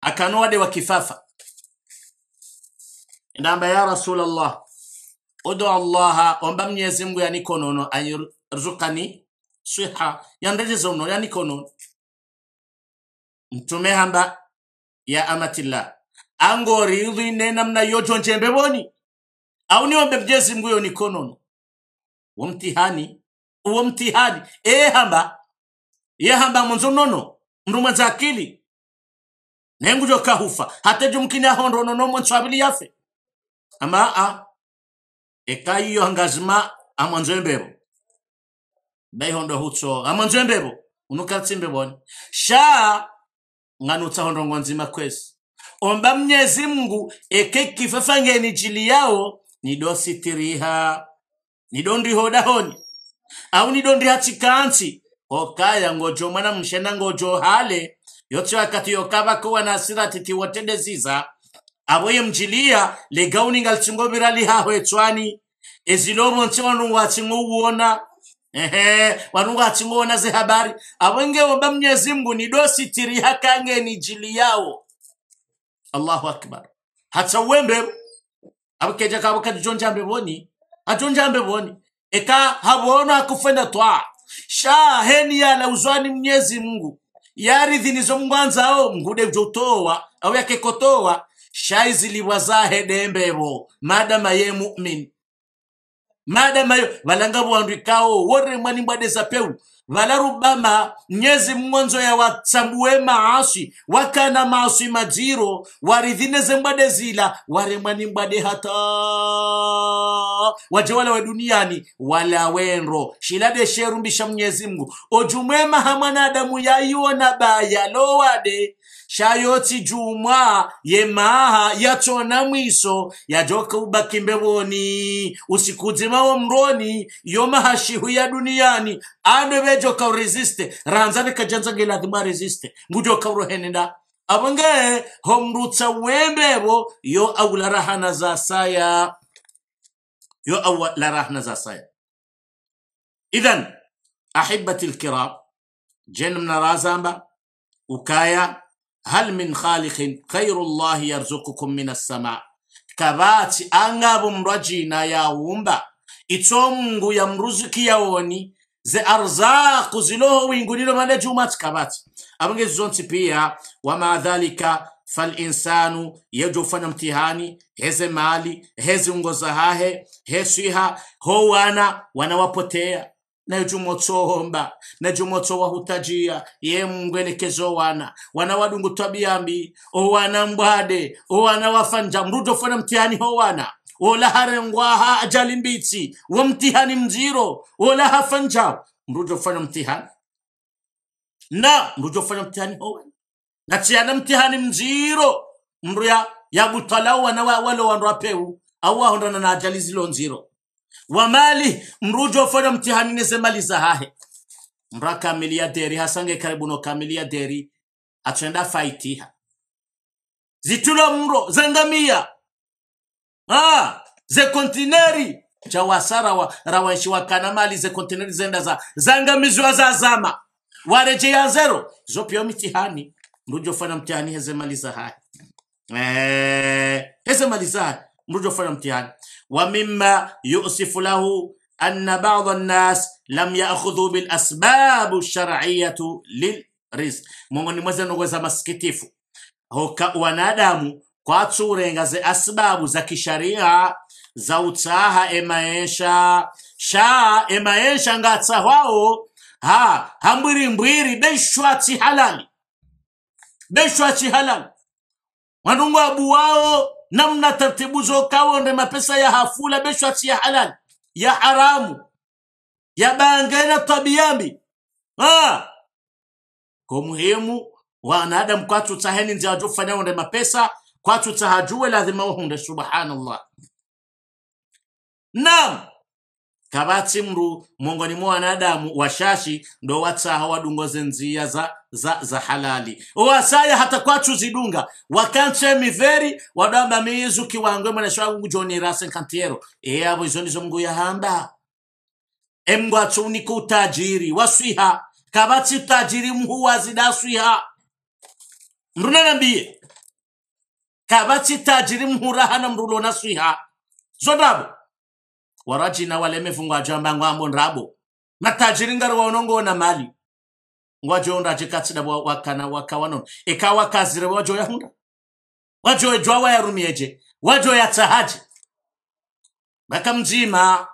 akanowade wa kifafa ndamba ya rasulallah udu allaha omba mnyezi mungu ya anyirzuqani siha yandejezomno yanikonono mtume hamba ya amatillah angoridhi ne namna yojonje mbeboni au niombe mjezi mungu yonikonono womtihani uwo mtihani ehamba yehamba munzo nono mndu mwenza akili nengujokahufa hatejumkini ahondonono mwentswabili yafe amaa ekayi yo engagement amwanzo embebo ndayihondo hutso amwanzo embebo unukatsi mbeboni sha nganutsa hondo ngonzima kwezi omba mnyezi mngu eke kifafangeni jili yao nidositiriha nidondrihodahoni au nidondihatsikansi okaya ngojo mwana mshena ngojo hale yotse wakati yokavako wanasira titi wotedesiza aboye mjilia le legauningal tsingo birali haho etswani ezilomo ntse wanungu atsingo uona ehe wanungu atsingo ze habari abwengewo oba mnyezi ni dosi tiri hakange ni jili yao allahu akbar hatsa wembe abukeja kabo mbe boni mbe boni eka habona hakufenda twa sha heni ya la uzwani mnyezi mngu yaridhi nizo mngwanzao mngude vyotowa au yakekotowa shayizilibwa zaheda madama ye mumin madama yo valanga vuandwikawo wore mwani mbwadeza peulu valarubama nyezi mng'onzo ya watsambuwe maaswi wakana maaswi madziro waridhineze mbwade zila waremwani mbwade hata wala we duniani wala wenro shilade sherumbisha mnyezi mngu ojumwema adamu yayiwona baya lowade shayotsi jumwa yemaha yatsona mwiso yajoka ubakimbe woni usikudzima wo mroni yomahashihu ya duniani ando vejoka uresiste ranzane kajanzangelathima resiste ngujoka urohenenda abo nge homrutsa wembevo yo aularahana zasaya yo aularahana zasaya idhan ahibati lkiram jen mnarazamba ukaya hal min khaliqin khairu llahi yarzukukum min assama kabati angabo mrwajina yawumba itso ya yamruzukiya woni ze arzaku ziloho wingulilo mane jumati kabati abongezi zonti pia wama dhalika falinsanu yejo ufanya mtihani heze mali heze ungoza hahe heswiha ho wana wanawapotea na jumotsowomba na jumotso wahutajia ye mngwelekezo wana wana wadungu tabiambi o wana mbwade o wana wafanja mrudo fona mtihani ho wana ola harengwaha ajali mbitsi wo mtihani mziro ola hafanja mrudo fona mtihani na mrudo fona mtihani ho wana na tiana mtihani mziro mruya ya butala wana wa walo wanrapeu au wahondana na ajali zilo nziro wa mali mrujo fanya mtihani nese mali za hahe mraka miliaderi hasange karibu no kamiliaderi atenda faitiha zitulo mro zengamia ah ze kontineri cha wasara wa rawanshi wa kana mali ze kontineri zenda za zangamizwa za zama ya zero zopio mitihani mrujo fanya mtihani heze mali za eh heze mali za mrujo fanya mtihani wa mimma yusifu lahu anna ba'dha an-nas lam ya'khudhu bil asbab ash-shar'iyyah lilrizq. Miongoni mwa zenu masikitifu hoka wanadamu kwatsurenga asbabu za kisharia za utsaha emaesha sha emaesha ngatsa wao ha hambwiri beshwatsi halali beshwatsi halali wanungu abu wao namna taratibu zokawonde mapesa ya hafula beshwati ya halal ya haramu ya bangena tabiambi ah muhimu wanadamu kwatu taheni nzi wajufanya onde mapesa kwatu tahajue lazima uhunde subhanallah naam kabati mndu mongoni mwa wanadamu washashi ndo watsaha wadungoze nzia za, za, za halali wasaya hata kwachu zidunga wakantse miveri wadamba miizu kiwango mwenesha wangu jonira senkantiero ee, izo nizo mngu yahamba emngu uniku utajiri waswiha kabatsi utajiri mhu wazidaswiha mndu nanambiye kabatsi tajiri mhurahana mndu lonaswiha zodabo warachina walemefu ngwachwamba ngwambo nrabo matajiri ngari waunongoona mali ngwajoonda achikatsida wakana waka wanono. eka wakazire Wajo e ya tahaji. wajoyatsahaje mzima.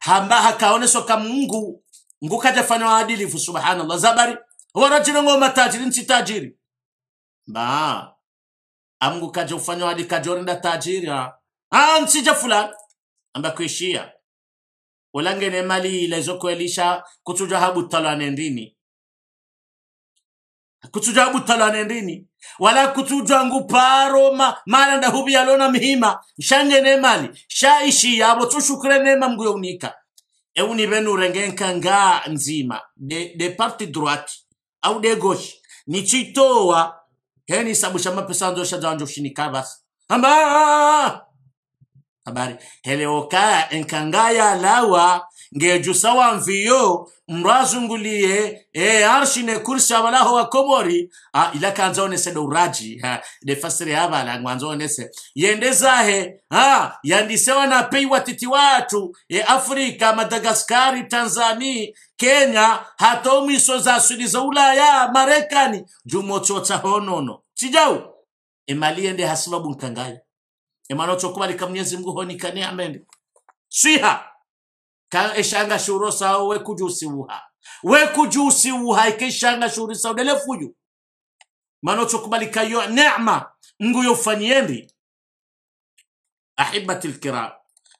hamba hakaone soka mungu Mungu ngukajafanya waadilifu subhanallah zabari warajinongo matajiri nsi tajiri ba amngu kaja ufanya wadi kajorinda tajiri a nchi jafulani ambakuishia ulangene mali ilazokuelisha kutuja habu talane ndini kutuja talane ndini wala kutuja nguparo ma mana ndahubi yalona mihima ne mali shaishi yabo tushukure nema mguyo unika euni benu rengenka nga nzima de, de parti droite au de gauche nichitoa heni sabusha mapesa ndosha janjo shinikabas amba habari helewokaya enkangaya lawa ngejusawa mviyo mrazunguliye e arshi ne kursha balaho wakomori a ah, ila kanza onese douraji ha de fasire la ngwanzo onese yendezahe ha yandisewa na pei watiti watu e Afrika Madagaskari Tanzania Kenya hata mwiso za suli za Ulaya Marekani jumo chotsa honono chijau emali ende hasibabu nkangaya imana chokubalika mnyezi mungu honikane amende swiha ka eshanga shuro sao we kujusi uha we kujusi uha ike ikeshanga shuri sao dele fuyu mano chokubalika yo neema mungu yofanyendi ahibati lkiram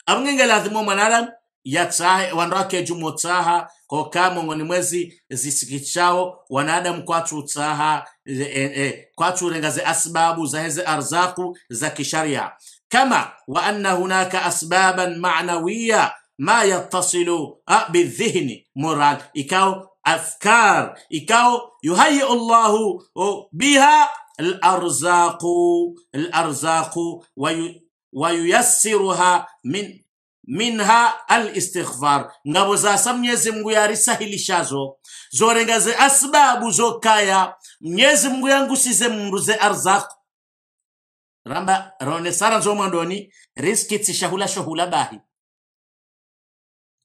amngenge lazimo mwanadamu yatsahe tsaha jumotsaha koka mongoni mwezi zisikichao wanadamu kwachutsaha e, e, e kwachurenga ze asbabu zaheze arzaku za kisharia كما وأن هناك أسبابا معنوية ما يتصل بالذهن مورال إكاو أفكار إكاو يهيئ الله بها الأرزاق الأرزاق وي وييسرها من منها الاستغفار ngaboza sa mnyezi mungu شازو zorenga زي اسباب zokaya mnyezi mungu yangusize mndu ze arzako ramba rone sara zomwandoni riski tsishahula shohula bahi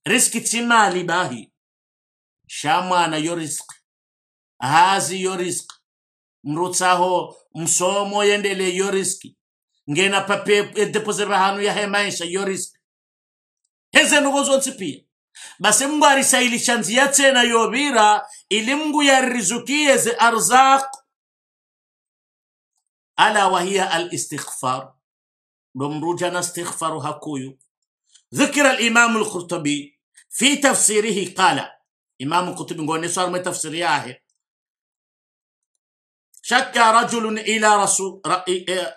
riski tsimali bahi shamwana yo riski hazi yo riski mrutsaho msomo yendele yo riski ngena pape edepozera hanu ya hemaisha yo riski hezenugozotsipia basi mgu arisailisha nzia tena yovira ili mungu ze arzaq ألا وهي الاستغفار بمرجنا استغفار هكوي ذكر الإمام القرطبي في تفسيره قال إمام القرطبي نقول نسوار ما تفسير شك رجل إلى رسول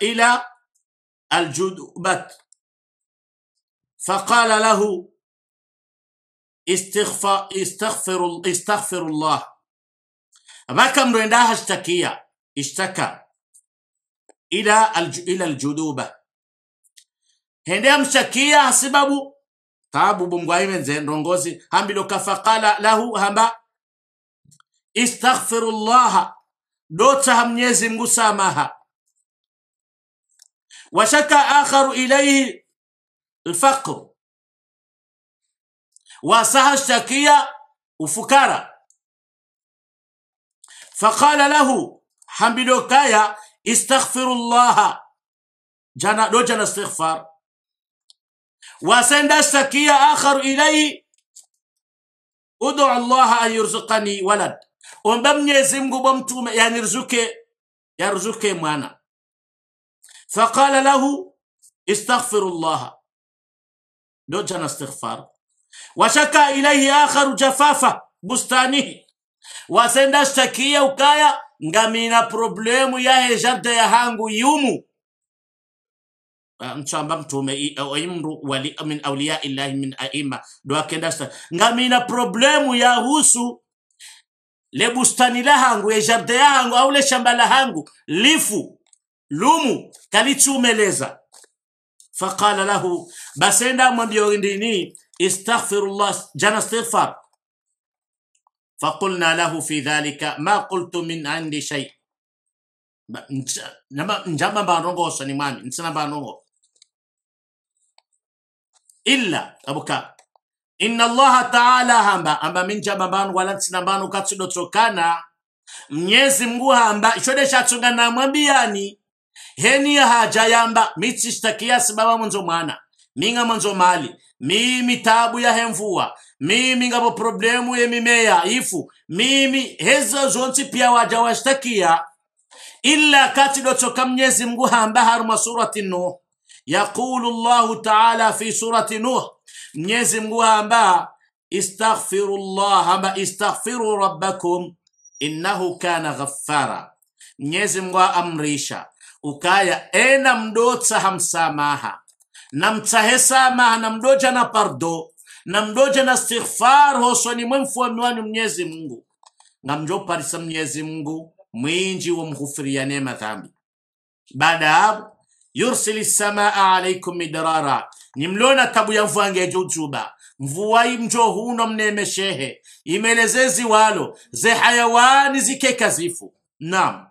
إلى الجدبة فقال له استغفر استغفر الله الله كم رندا اشتكى اشتكى ila aljuduba hende amshakia hasibabu tabu bungwaimenze ndongozi hambiloka faqala lahu hamba istaghfirullaha dotaha mnyezi mngu samaha washaka akharu ilaihi lfaqr wasaha shakia ufukara faqala lahu hambidokaya استغفر الله جانا دو جانا استغفار وسند السكية آخر إلي ادعو الله أن يرزقني ولد ومبني زمغو بمتوم يعني يرزقك يرزقك يعني مانا فقال له استغفر الله دو جانا استغفار وشكى إليه آخر جفافة بستانه وسند السكية وكايا ngamina problemu ya jabda ya hangu yumu ah, mtsamba mtume imru wali min awliya illahi min aima do akenda sta ngamina problemu ya husu le bustani la hangu ya jardin ya hangu au le shamba la hangu lifu lumu kalitumeleza faqala lahu basenda mwambio ndini istaghfirullah jana istighfar Fakulna lahu fi dhalika ma qultu min indi shay njamba mbanongoso ni mwami nsina mbanongo illa abuka inna allaha taala hamba amba minjamba mbanu wala nsina mbanu katsidotokana mnyezi mngu hamba ishode shatsunga na mwambiyani heni ya haja yamba mitsishtakia sibaba mwanzo mwana minga mwanzo mali mimi tabu ya hemvua mimi ngabo problemu yemimeya ifu mimi hezo zonsi pia waja washtakia kati katidotoka mnyezi mngu hamba haruma surati nuh yaqulu llahu taala fi surati nuh mnyezi mngu hamba istaghfiru llah amba istaghfiru rabbakum innahu kana ghaffara mnyezi mngu amrisha ukaya ena mdotsa hamsamaha namtsahe samaha namdoja na pardo namdoja na stighfar hosoni mwemfuamiwani mnyezi mungu ngamjoparisa mnyezi mungu mwinji wamhufiria neema dhambi baada ya yursili samaa alaikum midrara nimlona tabu ya mvua ngejujuba mvuwai mjo huno mnemeshehe imelezezi walo ze hayawani zikekazifu nam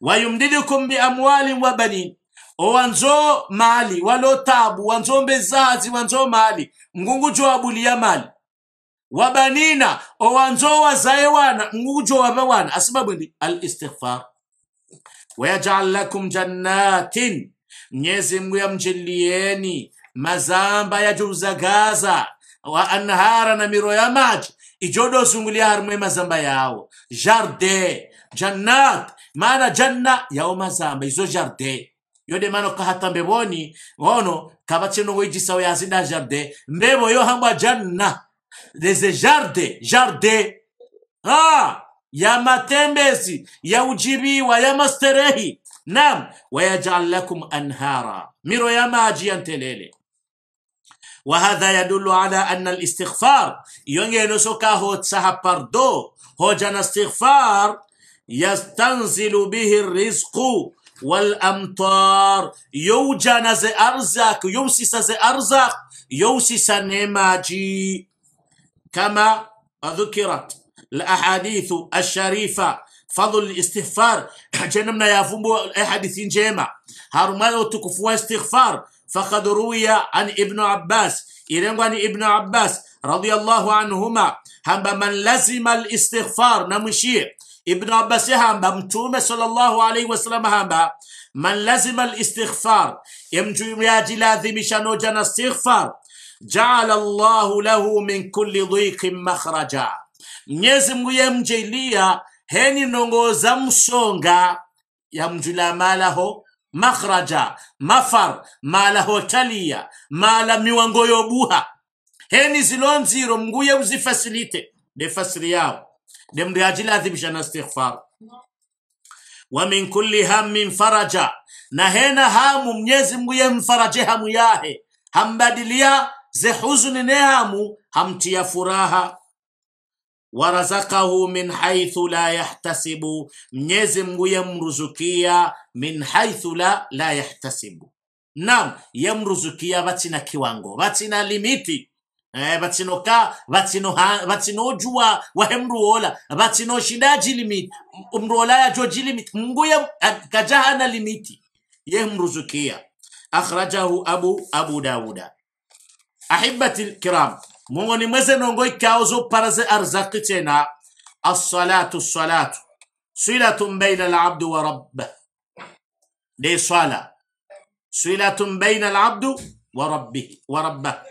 wayumdidukum biamwalin wa banin owanzo mali walo tabu wanzo mbezazi wanzo mali mngungujo wabulia mali wabanina owanzo wazaye wana jo wava wana asibabu ndi alistighfar wayajal lakum jannatin mnyezi mngu yamjelieni mazamba gaza wa anhara na miro ya maji ijodo zungulia harimwe mazamba yawo jarde jannat maana janna yawo mazamba izo jardin yode mano kahata mbeboni ngono kabachino wejisawe yazida jardin mbebo yo hamba janna leze jarde jarde ah ya matembezi ya ujibiwa ya masterehi nam wayajal lakum anhara miro ya maji ya ntelele وهذا يدل على أن الاستغفار يونغينو سوكا هو تسها باردو هو جان استغفار يستنزل به والأمطار يوجن زي ارزق يوسس زي ارزق يوسس نماجي كما ذكرت الأحاديث الشريفة فضل الاستغفار جنمنا يا فمبو الأحاديث جيمة هرمايو تكفوا استغفار فقد روي عن ابن عباس إلى عن ابن عباس رضي الله عنهما هم من لزم الاستغفار نمشي Ibn Abbas yahamba mtume sallallahu alaihi wasallam hamba man lazima alistighfar, ya yajilazimisha noja na istighfar, jaala Allahu lahu min kulli dhiqin makhraja, mnyezi Mungu yemjeilia heni nongoza msonga yamjula malaho makhraja mafar malaho taliya mala miwango yobuha heni zilonziro mnguye uzifasilite defasiri yao dem yacilazimisha istighfar wa min kulli hammin faraja na hena hamu mnyezi Mungu yemfaraje hamu yahe hambadilia ze huzuni ne hamu hamtia furaha warazakahu min haithu la yahtasibu mnyezi Mungu yemruzukia min haithu la la yahtasibu nam yemruzukia batina kiwango batina limiti vatsinoka vatsinojua wahemruola vatsino shida jilimiti mruola yajo jilimiti kajaha kajahana limiti yemruzukia akhrajahu abu abu dawuda ahibati mungu ni mweze nongoi kaozo paraze arzaki tena assalatu salatu silatun baina alabdu wa rabba de sala silatun baina alabdu wa rabbih wa rabbah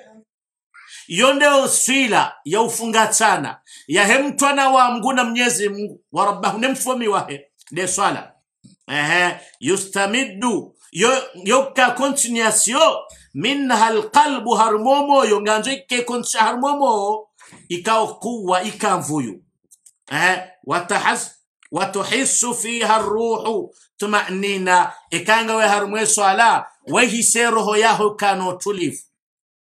iyo ndeo swila ya ufunga ufungatsana yahe mtwana wa mngu na mnyezi mungu wa rabbahu ne mfomi wahe de swala ehe yustamiddu yo yokka continuation minha alqalbu harmomo yo nganzo ikke konsa harmomo ikao kuwa ikamvuyu ehe watahas watuhisu fiha ruhu tumanina ikanga we harmwe swala wehise roho yaho kano tulivu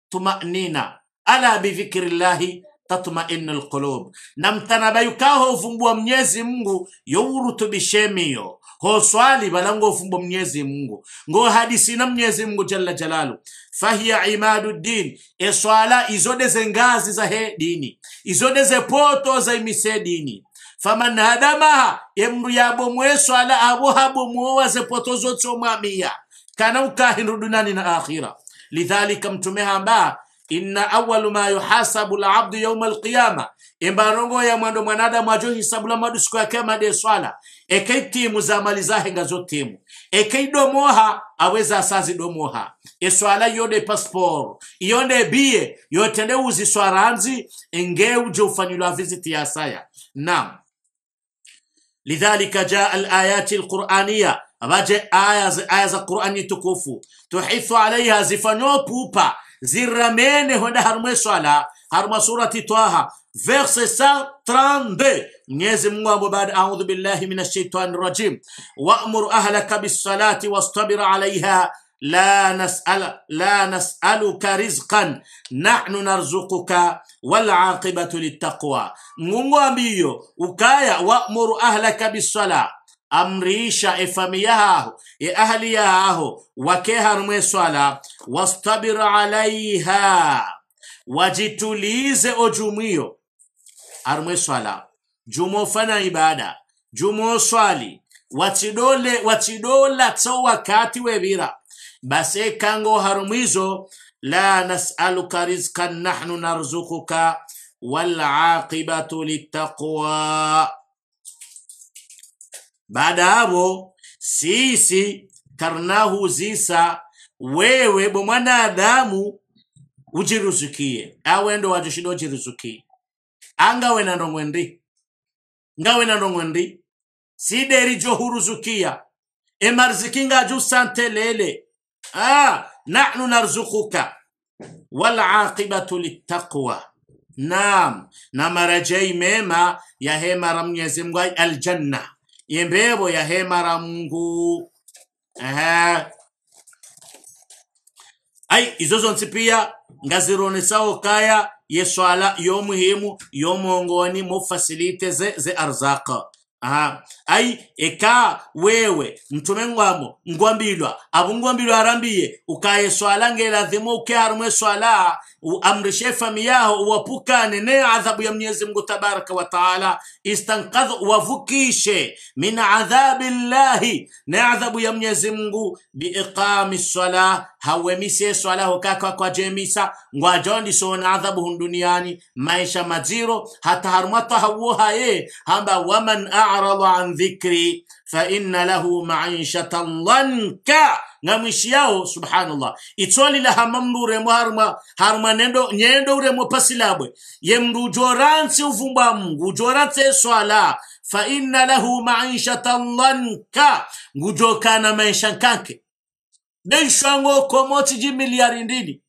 tumanina ala bidhikrillahi tatma'innul qulub namtanabayukaho uvumbua mnyezi mungu yourutubishemiyo ho swali balango uvumbua mnyezi mungu ngo hadisi na mnyezi mungu jalla jalalu fahiya imadu din e swala izode ngazi za he dini izode ze poto za imise dini faman hadamaha emru yabo mwe swala ze poto zotso kana ukahindu dunani na akhira lidhalika mtume hamba inna awwalu ma yuhasabu al-'abdu yawm al-qiyama imbarongo ya mwando mwanadamu ajo la madu siku ya kema de swala ekaitimu za mali zahe ngazo timu ekaidomoha aweza asazi domoha eswala yode passport yonde biye yotende uzi swaranzi nge uje ufanyilwa visit ya saya naam lidhalika jaa al-ayati al-qur'aniyya vaje aya za Qur'ani tukufu tuhithu alaiha zifanyo pupa ziramene hoda harumwe swala haruma surati twaha verse 132 mwenyezi mungu ambo baada audhu billahi min ashaitani rajim wamur ahlaka bisalati wastabir alaiha لا نسأل لا نسألك رزقا نحن نرزقك والعاقبة للتقوى mungu ambiyo ukaya wamuru ahlaka bisalati amriisha efami yahaho ye ahali yahaho wakeharumwe eswala wastabir alaiha wajitulize ojumwiyo harumwe swala jumofana ibada jumoswali watsidole watsidola tso wakati webira base kango harumwizo la nasaluka rizkan nahnu narzukuka walaqibatu littaqwa baada hapo sisi karnahu zisa, wewe bo mwanadamu ujiruzukie awe ndo watushinda uchiruzukie angawe na ndongwe ngawe na ndongwe ndi sideri johuruzukia emarziki ngaju lele ah, nahnu narzukuka walaqibatu littaqwa nam na marajai mema ya hema ra aljanna yembevo ya hema la Mungu. ehe Ai izo nsipia pia sao kaya yeswala yomuhimu yomongoni mufasilite ze, ze arzaka aha ai eka wewe mtume ngwamo ngwambilwa abungwambilwa arambiye ukaye swala ngelazima ukeharumwe swala uamrishe fami yaho uwapukane ne adhabu ya mwenyezi mungu tabaraka wa taala istankadh wavukishe min adhabi llahi ne adhabu ya mwenyezi mungu biiqami swala hawemise swala hukaka kwa jemisa ngwajondi sona adhabu hun duniani maisha majiro hata harumata hawo haye hamba waman arada an dhikri fa inna lahu ma'ishatan lanka nga mwishi yao subhanallah itsoli la hamamnuremo harma harma nendo nyendo uremo pasilabwe ye mndu jorantse uvumba mungu ujorantse swala fa inna lahu ma'ishatan lanka ngujokana maisha nkanke denshwango komotsi ji miliari ndini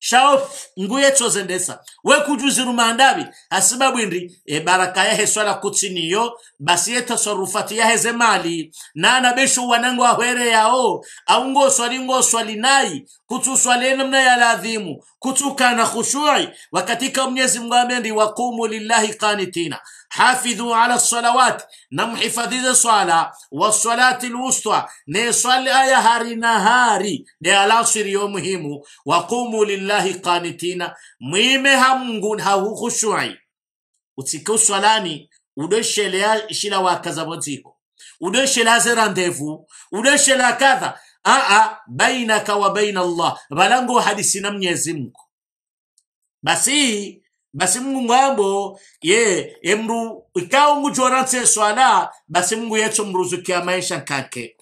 shaof nguye wekujuzirumandavi wekujuzirumandaavi asibabu ebaraka yaheswala swala kutsiniyo basi yetasarufati yaheze mali nana besho wanango ahwere yao aungo swali ngo swali nai kutsu swali namna ya ladhimu kutsu kana khushui wakatika mnyezi mungu amendi wakumu lillahi kanitina hafidhu ala salawati na mhifadhize swala wasalati lwusta ne swala ya hari na hari ne alasiri yo muhimu waqumu lillahi qanitina mwime ha mungu utsike uswalani udoshelea shila wakazaboziko udeshela ze ndevu udeshela kadha aa bainaka wa baina Allah valango hadisi na Mwenyezi Mungu basi basi mungu ngwabo ye emru ikawa ngujoranse swala basi mungu yetso mruzukia maisha nkake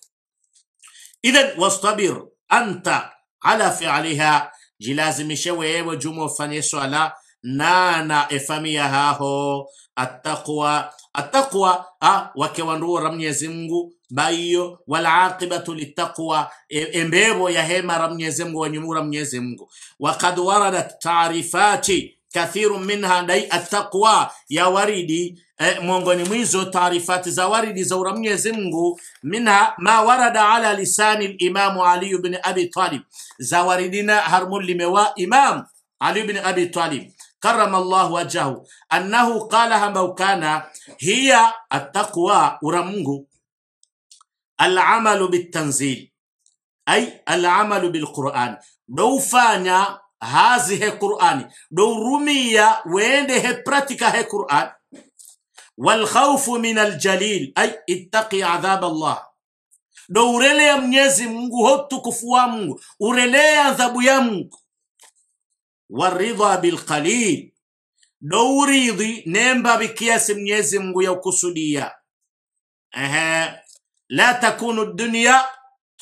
idhan wastabir anta ala fialiha jilazimishe wewe juma ufanye swala nana efamia haho attaqwa attaqwa a wake wanduura mnyezi mungu baiyo walaqibatu litaqwa embebo e yahemara mnyezi mungu wanyumura mnyezi mungu wakad waradat taarifati kathiru minha dai attaqwa ya waridi eh, miongoni mwizo taarifati za waridi za ura Mwenyezi minha ma warada ala lisani limamu Ali ibn Abi Talib za waridina harmun Imam Ali ibn Abi Talib karama Allah wajahu annahu qala hamaukana hiya attaqwa ura Mungu alamalu bitanzil ay alamalu bilquran doufanya hazi he qur'ani dowrumiya wende he pratika he qur'an walkhaufu min aljalil ay ittaqi adhab Allah do urelea mnyezi Mungu hotukufu wa Mungu urelea adhabu ya Mungu waridha bilqalil do uridhi nemba bikiasi mnyezi Mungu ya ukusudia ehe la takunu dunya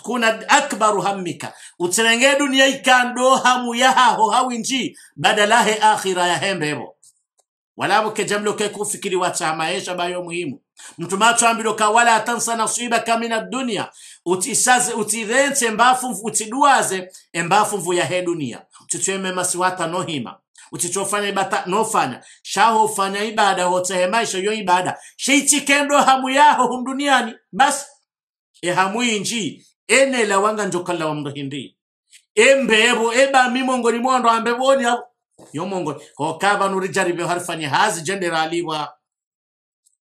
kuna akbaru hammika utserenge dunia ikando hamu yahaho hawinji badalahe akhira ya hembebo yahembe hebo walabo kejamloke kufikiriwa cha maisha bayo muhimu mtu macho ambilo ka wala tansa nasibaka kamina dunia utisaze utirente mbafu utiduaze mbafu embafumvu he dunia utitweme masiwata nohima utichofanya ibata nofanya shaho fanya ibada maisha yo ibada kendo hamu yaho humduniani basi ehamu inji enela wanga njokhala wa mruhindi eba e ebami mongoni mwondo ambevoni ao yo mongoni nuri jaribe harifanye hazi generali e, wa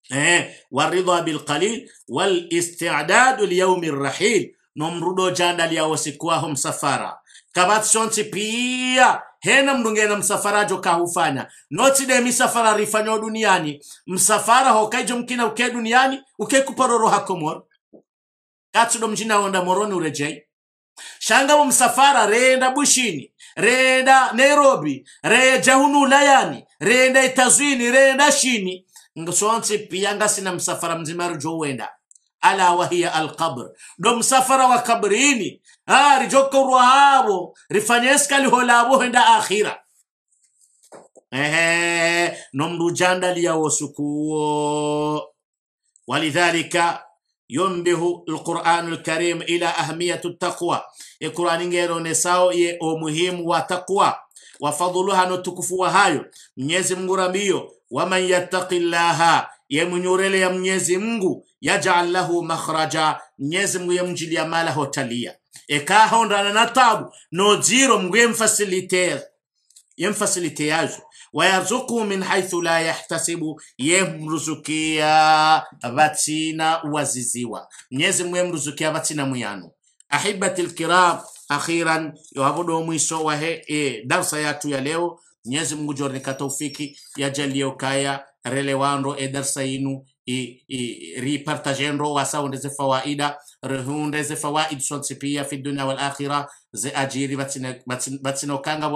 eh, waridha bil qalil wal isti'dad li liyaumi rahil nomrudo jandalyao safara kabat kavatsonsi pia hena mdunge na msafara jo kahufanya de misafara rifanyo duniani msafara hokaijo mkina uke duniani uke kuparoro hakomor katsuɗo mjina moroni urejei shanga mu reenda bushini reenda nairobi reja hunu ulayani reenda itazwini reenda shini ngsonsi pia ngasina msafara mzima rijo ala wahiya alqabr do msafara wa kabrini ha rijokorwa havo rifanyeska liholavo henda akhira ehe nomrujanda liyawosukuwo walidhalika yondehu alquranul karim ila ahmiyatu taqwa e qurani ngero ne sao ye umuhimu wa taqwa wa fadluha no tukufu wa hayo mnyezi mungu ramio waman yattaqillaha ye mnyurele ya mnyezi mungu yaj'al lahu makhraja mnyezi mungu yamjilia mala hotalia e kahondana na tabu no zero mgwe mfasiliter yemfasiliteyazo wayarzuku min haithu la yahtasibu yemruzukia vatsina waziziwa mnyezi mwe mruzukia vatsina muyanu ahibati lkiram akhiran yohavodo mwiso wahe e, darsa yatu ya leo mnyezi mungu jorinika taufiki yajaliyokaya relewando e darsa yinu i, i ripartagendro wasawunde fawaida rehunde fawaid son sipia fi dunia wal akhira ze ajiri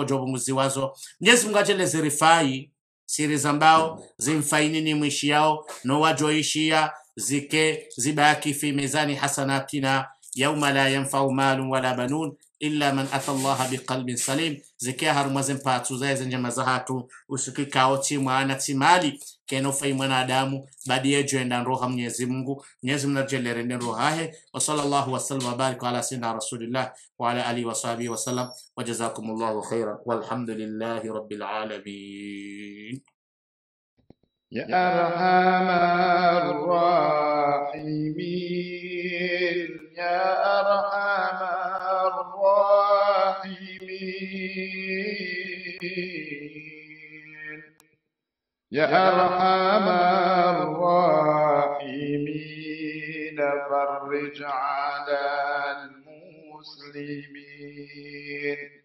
jobu muzi wazo mnyezi mungu ajele zirifai siri zambao ni mwishi yao ishia zike zibaki fi mezani hasanatina yauma la yanfau malun wala banun illa man ata allaha biqalbin salim zike harumwa zempatsu zaezenjema zahatu usikikao timwana timali kenofai mwanadamu badia joenda roha mwenyezi Mungu mwenyezi Mungu najelere nden roha he wa sallallahu wa sallam wa barik ala sayyidina rasulillah wa ala alihi wa sahbihi wa sallam wa jazakumullahu khairan walhamdulillahi rabbil alamin يا أرحم الراحمين يا أرحم الراحمين يا أرحم الراحمين فرج على المسلمين